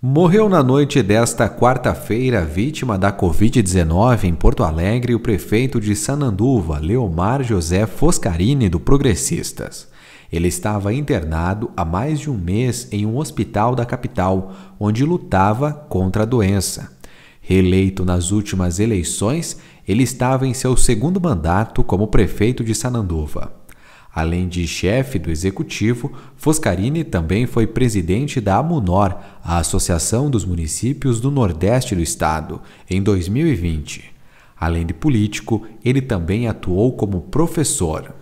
Morreu na noite desta quarta-feira, vítima da Covid-19 em Porto Alegre, o prefeito de Sananduva, Leomar José Foscarini, do Progressistas. Ele estava internado há mais de um mês em um hospital da capital, onde lutava contra a doença. Reeleito nas últimas eleições, ele estava em seu segundo mandato como prefeito de Sananduva. Além de chefe do executivo, Foscarini também foi presidente da AMUNOR, a Associação dos Municípios do Nordeste do Estado, em 2020. Além de político, ele também atuou como professor.